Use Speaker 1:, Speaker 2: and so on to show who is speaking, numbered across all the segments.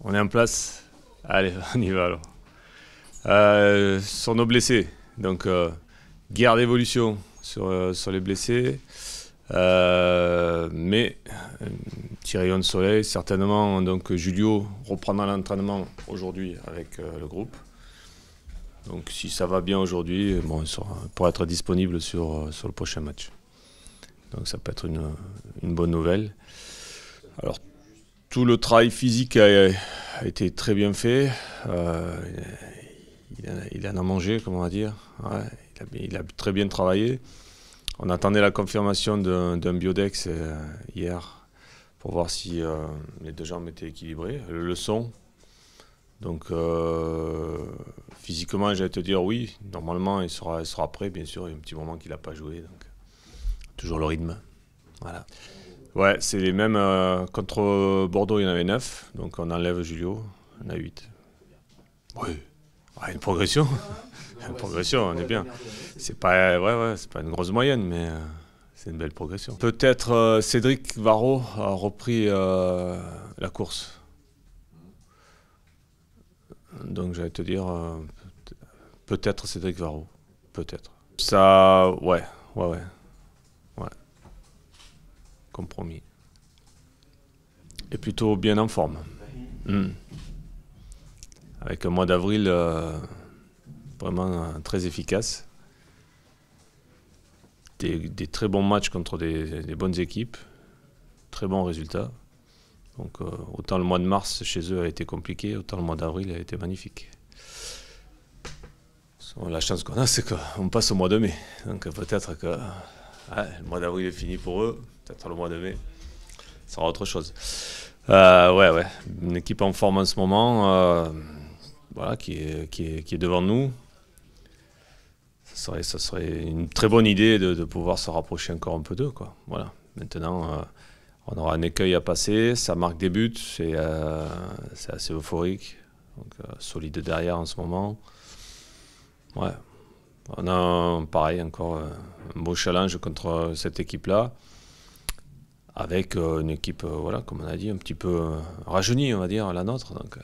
Speaker 1: On est en place Allez, on y va alors. Euh, sur nos blessés, donc euh, guerre d'évolution sur, euh, les blessés. mais petit rayon de soleil, certainement. Donc Julio reprendra l'entraînement aujourd'hui avec le groupe. Donc si ça va bien aujourd'hui, bon, il être disponible sur, le prochain match. Donc ça peut être une, bonne nouvelle. Alors le travail physique a, été très bien fait. Euh, il, en a, il, mangé, comment on va dire. il, a, très bien travaillé. On attendait la confirmation d'un biodex euh, hier pour voir si euh, les deux jambes étaient équilibrées. Le, leçon, Donc physiquement, j'allais te dire oui. Normalement, il sera, sera prêt, bien sûr. Il y a un petit moment qu'il n'a pas joué. Donc toujours le rythme. Voilà. Ouais, c'est les mêmes. Euh, contre Bordeaux, il y en avait 9, donc on enlève Julio, on a 8. Oui, ah, une progression. Ah, une progression, on est bien. C'est pas, ouais, c'est pas une grosse moyenne, mais euh, c'est une belle progression. Peut-être euh, Cédric Varro a repris la course. Donc j'allais te dire, peut-être Cédric Varro, peut-être. Ça, ouais, ouais, ouais compromis. Et plutôt bien en forme. Hmm. Avec un mois d'avril euh, vraiment euh, très efficace. Des, très bons matchs contre des, bonnes équipes. Très bons résultats. Donc euh, autant le mois de mars chez eux a été compliqué, autant le mois d'avril a été magnifique. La chance qu'on a, c'est qu'on passe au mois de mai. Donc peut-être que ah, le mois d'avril est fini pour eux. Peut-être le mois de mai, ça sera autre chose. Euh, ouais, ouais. Une équipe en forme en ce moment, euh, voilà, qui est, devant nous. Ça serait, une très bonne idée de, pouvoir se rapprocher encore un peu d'eux, quoi. Voilà. Maintenant, euh, on aura un écueil à passer. Ça marque des buts. C'est assez euphorique. solide derrière en ce moment. Ouais, on a, pareil, encore un beau challenge contre cette équipe-là. Avec euh, une équipe, euh, voilà, comme on a dit, un petit peu euh, rajeunie, on va dire, la nôtre. Donc,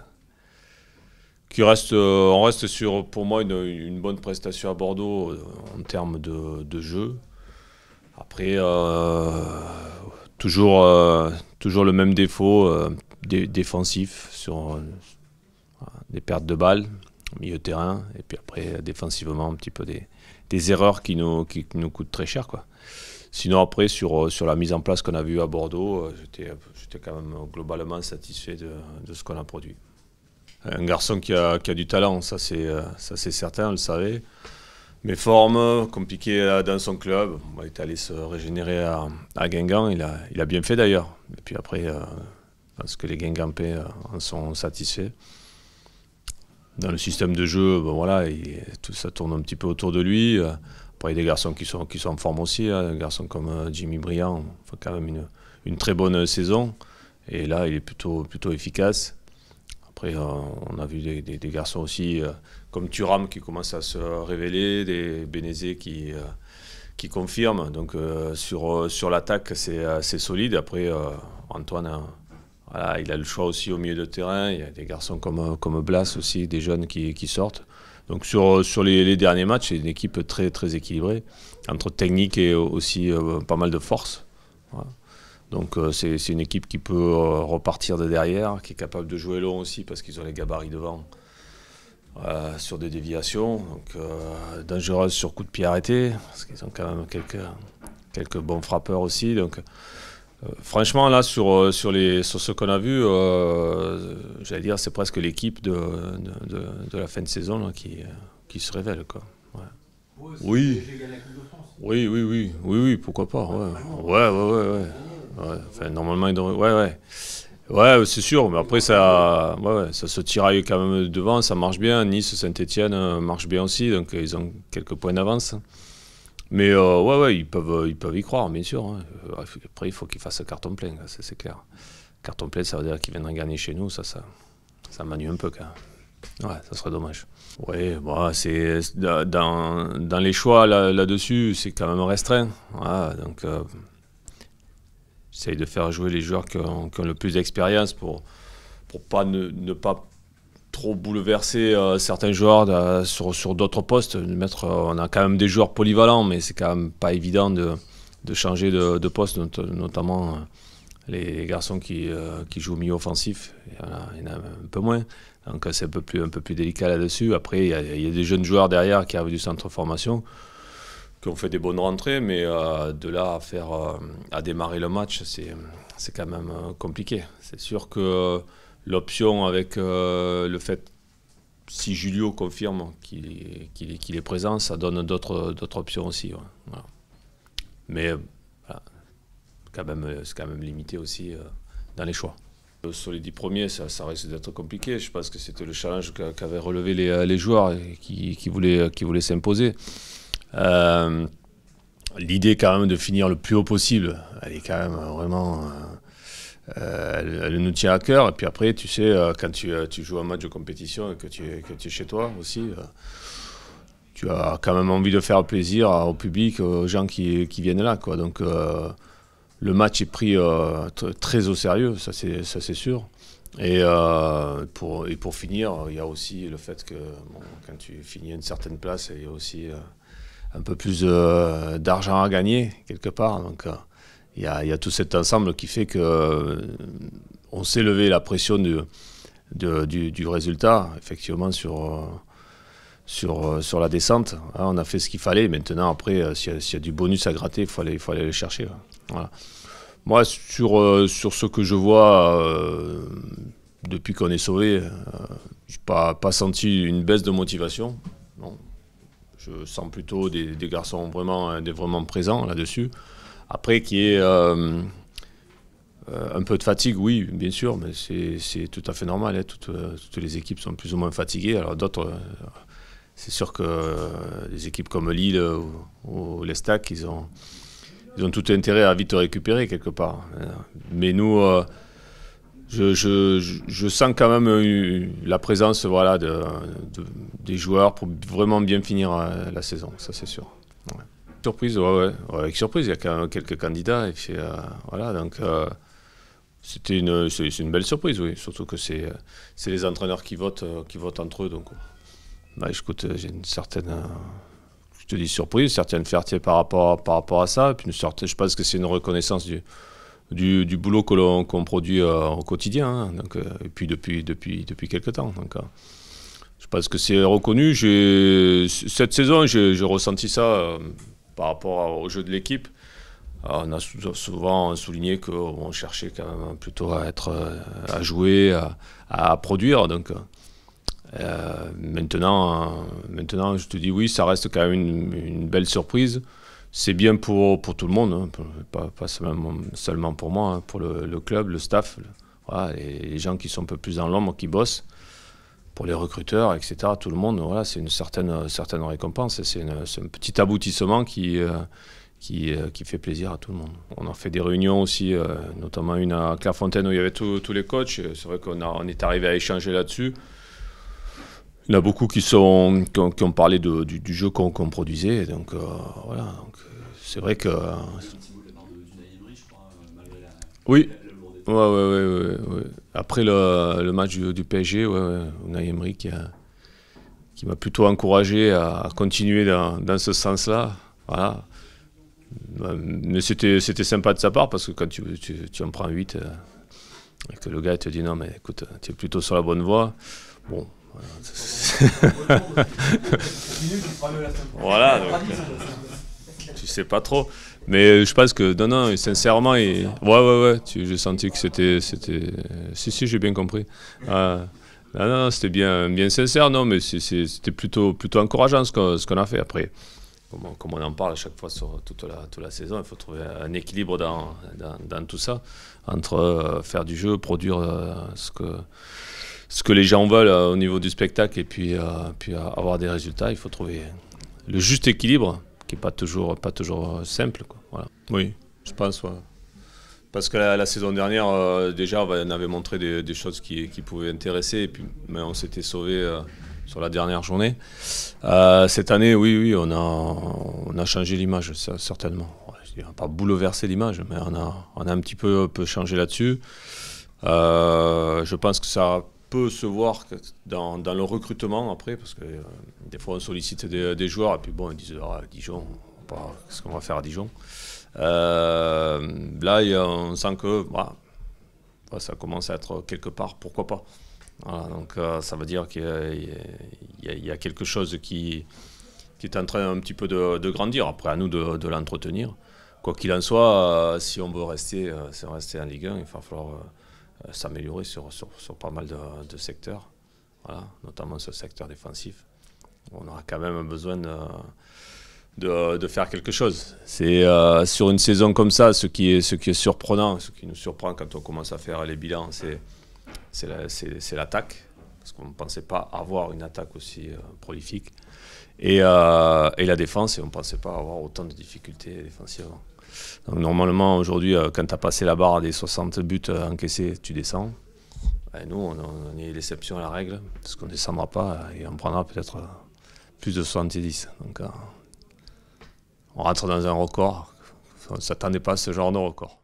Speaker 1: qui reste, on reste sur, pour moi, une, bonne prestation à Bordeaux en termes de, jeu. Après, toujours, toujours le même défaut défensif sur des pertes de balles milieu terrain, et puis après, défensivement, un petit peu des, des erreurs qui nous, qui, nous coûtent très cher. Quoi. Sinon, après, sur, euh, sur la mise en place qu'on a vue à Bordeaux, euh, j'étais quand même globalement satisfait de, de ce qu'on a produit. Un garçon qui a, qui a du talent, ça c'est euh, certain, on le savait. Mais forme, compliqué dans son club. Il est allé se régénérer à, à Guingamp, il a, il a bien fait d'ailleurs. Et puis après, parce que les Guingampais en sont satisfaits dans le système de jeu, voilà, tout ça tourne un petit peu autour de lui. Après, il y a des garçons qui sont, qui sont en forme aussi, hein. un garçon comme euh, Jimmy Briand, fait quand même une, une, très bonne saison. Et là, il est plutôt, plutôt efficace. Après, euh, on a vu des, garçons aussi euh, comme Thuram qui commence à se révéler, des Benezé qui, qui confirment. Donc, sur, sur l'attaque, c'est solide. Après, Antoine. Hein, il a le choix aussi au milieu de terrain. Il y a des garçons comme, comme Blas aussi, des jeunes qui, sortent. Donc sur, sur les, derniers matchs, c'est une équipe très, très équilibrée, entre technique et aussi euh, pas mal de force. Donc euh, c'est une équipe qui peut euh, repartir de derrière, qui est capable de jouer long aussi parce qu'ils ont les gabarits devant sur des déviations. Donc dangereuse sur coup de pied arrêté, parce qu'ils ont quand même quelques, quelques bons frappeurs aussi. Donc euh, franchement, là, euh, sur, les, sur ce qu'on a vu, euh, j'allais dire, c'est presque l'équipe de, la fin de saison qui, se révèle. Quoi. Oui. Oui, oui, oui, oui, pourquoi pas. Ouais, normalement, ouais, c'est sûr, mais après, ça, ouais, ça se tiraille quand même devant, ça marche bien. Nice, Saint-Etienne marche bien aussi, donc ils ont quelques points d'avance. Mais euh, ouais, ils peuvent, euh, ils peuvent y croire, bien sûr. Hein. Après, il faut qu'ils fassent carton plein, c'est clair. Carton plein, ça veut dire qu'ils viendront gagner chez nous, ça, ça, ça m'ennuie un peu quand Ouais, ça serait dommage. Ouais, bah, c'est euh, dans, les choix là-dessus, c'est quand même restreint. donc, j'essaye de faire jouer les joueurs qui ont, le plus d'expérience pour, pas ne pas trop bouleverser euh, certains joueurs euh, sur, d'autres postes. Euh, on a quand même des joueurs polyvalents, mais c'est quand même pas évident de, changer de, poste, notamment les, garçons qui, qui jouent au milieu offensif. Il y, en a, un peu moins. Donc c'est un peu plus, un peu plus délicat là-dessus. Après, il y, a, des jeunes joueurs derrière qui arrivent du centre formation, qui ont fait des bonnes rentrées, mais de là à faire à démarrer le match, c'est quand même compliqué. C'est sûr que l'option avec euh, le fait si Julio confirme qu'il est, présent, ça donne d'autres options aussi. Mais euh, euh, c'est quand, même limité aussi dans les choix. Sur les dix premiers, ça, reste risque d'être compliqué. Je pense que c'était le challenge qu'avaient relevé les, joueurs qui, voulaient, s'imposer. L'idée quand même de finir le plus haut possible, elle est quand même vraiment euh, elle nous tient à cœur. Et puis après, tu sais, euh, quand euh, tu, joues un match de compétition et que tu, es, tu es chez toi aussi, tu as quand même envie de faire plaisir au public, aux gens qui, viennent là. Quoi. Donc le match est pris très au sérieux, ça c'est sûr. Et, pour, finir, il y a aussi le fait que quand tu finis une certaine place, il y a aussi un peu plus d'argent à gagner quelque part. Donc il y, a, tout cet ensemble qui fait qu'on euh, on s'est levé la pression du, résultat, effectivement, sur, euh, sur, euh, sur la descente. Hein, on a fait ce qu'il fallait. Maintenant, après, s'il y, a du bonus à gratter, il faut aller, faut aller le chercher. Moi, sur, sur ce que je vois depuis qu'on est sauvé, j'ai je n'ai pas, pas senti une baisse de motivation. Non. Je sens plutôt des, des garçons vraiment, hein, des, vraiment présents là-dessus. Après, qu'il y ait un peu de fatigue, oui, bien sûr, mais c'est tout à fait normal. Hein. Euh, toutes, les équipes sont plus ou moins fatiguées. Alors d'autres, euh, c'est sûr que les équipes comme Lille ou, l'Estac, ils ont, tout intérêt à vite récupérer quelque part. Mais nous... Euh, je, sens quand même la présence voilà, des joueurs pour vraiment bien finir la saison, ça c'est sûr surprise, ouais, ouais. avec surprise, il y a quand même quelques candidats. Et puis, euh, voilà, donc euh, c'était une, c'est, une belle surprise, oui. Surtout que c'est, euh, c'est les entraîneurs qui votent, qui votent entre eux. Donc, bah, écoute, j'ai une certaine, je te dis surprise, certaine fierté par rapport, par rapport à ça. Et puis une certaine, je pense que c'est une reconnaissance du, du, du boulot que l'on, qu'on produit au quotidien. Hein, donc, et puis depuis, depuis, depuis quelques temps. Donc, je pense que c'est reconnu. j'ai Cette saison, j'ai ressenti ça par rapport au jeu de l'équipe. Euh, on a souvent souligné qu'on cherchait quand même plutôt à être, euh, à jouer, à, produire. Donc euh, maintenant, maintenant, je te dis oui, ça reste quand même une, belle surprise. C'est bien pour, pour tout le monde, hein, pas, seulement, pour moi, hein, pour le, club, le staff, les, gens qui sont un peu plus dans l'ombre, qui bossent pour les recruteurs, etc. Tout le monde, voilà, c'est une certaine, certaine récompense. C'est un petit aboutissement qui, euh, euh, qui, fait plaisir à tout le monde. On a fait des réunions aussi, euh, notamment une à Clairefontaine où il y avait tous les coachs. C'est vrai qu'on est arrivé à échanger là-dessus. Il y en a beaucoup qui, sont, qui, ont, parlé du, jeu qu'on produisait. Donc voilà, c'est vrai que... Oui. Ouais, ouais, ouais, Après le, match du, du PSG, ouais, on a Emery qui, qui m'a plutôt encouragé à, continuer dans, dans ce sens-là. Voilà. Euh, mais c'était c'était sympa de sa part parce que quand tu, tu, en prends 8 euh, et que le gars te dit non, mais écoute, tu es plutôt sur la bonne voie, bon. Voilà, voilà donc tu sais pas trop. Mais je pense que, non, sincèrement, ouais, ouais, ouais, j'ai senti que c'était, c'était, si, si, j'ai bien compris. Ah. non, non, c'était bien, bien sincère, non, mais c'était plutôt, plutôt encourageant ce qu'on, a fait après. Comme on, en parle à chaque fois sur toute la, toute la saison, il faut trouver un équilibre dans, dans, tout ça, entre euh, faire du jeu, produire euh, ce que ce que les gens veulent euh, au niveau du spectacle et puis, puis avoir des résultats. Il faut trouver le juste équilibre qui n'est pas toujours, pas toujours euh, simple. Quoi. Voilà. Oui, je pense. Parce que la, saison dernière, euh, déjà, on avait montré des, choses qui, pouvaient intéresser, et puis, mais on s'était sauvé euh, sur la dernière journée. cette année, oui, oui, on a, on a changé l'image, certainement. pas bouleversé l'image, mais on a, on a un petit peu, peu changé là-dessus. je pense que ça peut se voir dans, le recrutement après, parce que euh, des fois on sollicite des, joueurs, et puis bon, ils disent ah, Dijon, qu'est-ce qu'on va faire à Dijon euh, Là, on sent que bah, bah, ça commence à être quelque part, pourquoi pas donc euh, ça veut dire qu'il y, a quelque chose qui, est en train un petit peu de, grandir. Après, à nous de, de l'entretenir. Quoi qu'il en soit, si on veut rester, si on veut rester en Ligue 1, il va falloir euh, s'améliorer sur, pas mal de, secteurs, voilà, notamment sur le secteur défensif. On aura quand même besoin euh, de, faire quelque chose. C'est euh, sur une saison comme ça, ce qui, est, ce qui est surprenant, ce qui nous surprend quand on commence à faire les bilans, c'est, c'est, l'attaque, parce qu'on ne pensait pas avoir une attaque aussi prolifique, et, la défense, et on ne pensait pas avoir autant de difficultés défensives normalement, aujourd'hui, euh, quand tu as passé la barre des 60 buts euh, encaissés, tu descends. nous, on, est l'exception à la règle, parce qu'on ne descendra pas euh, et on prendra peut-être plus de 70. Donc, on rentre dans un record. On ne s'attendait pas à ce genre de record.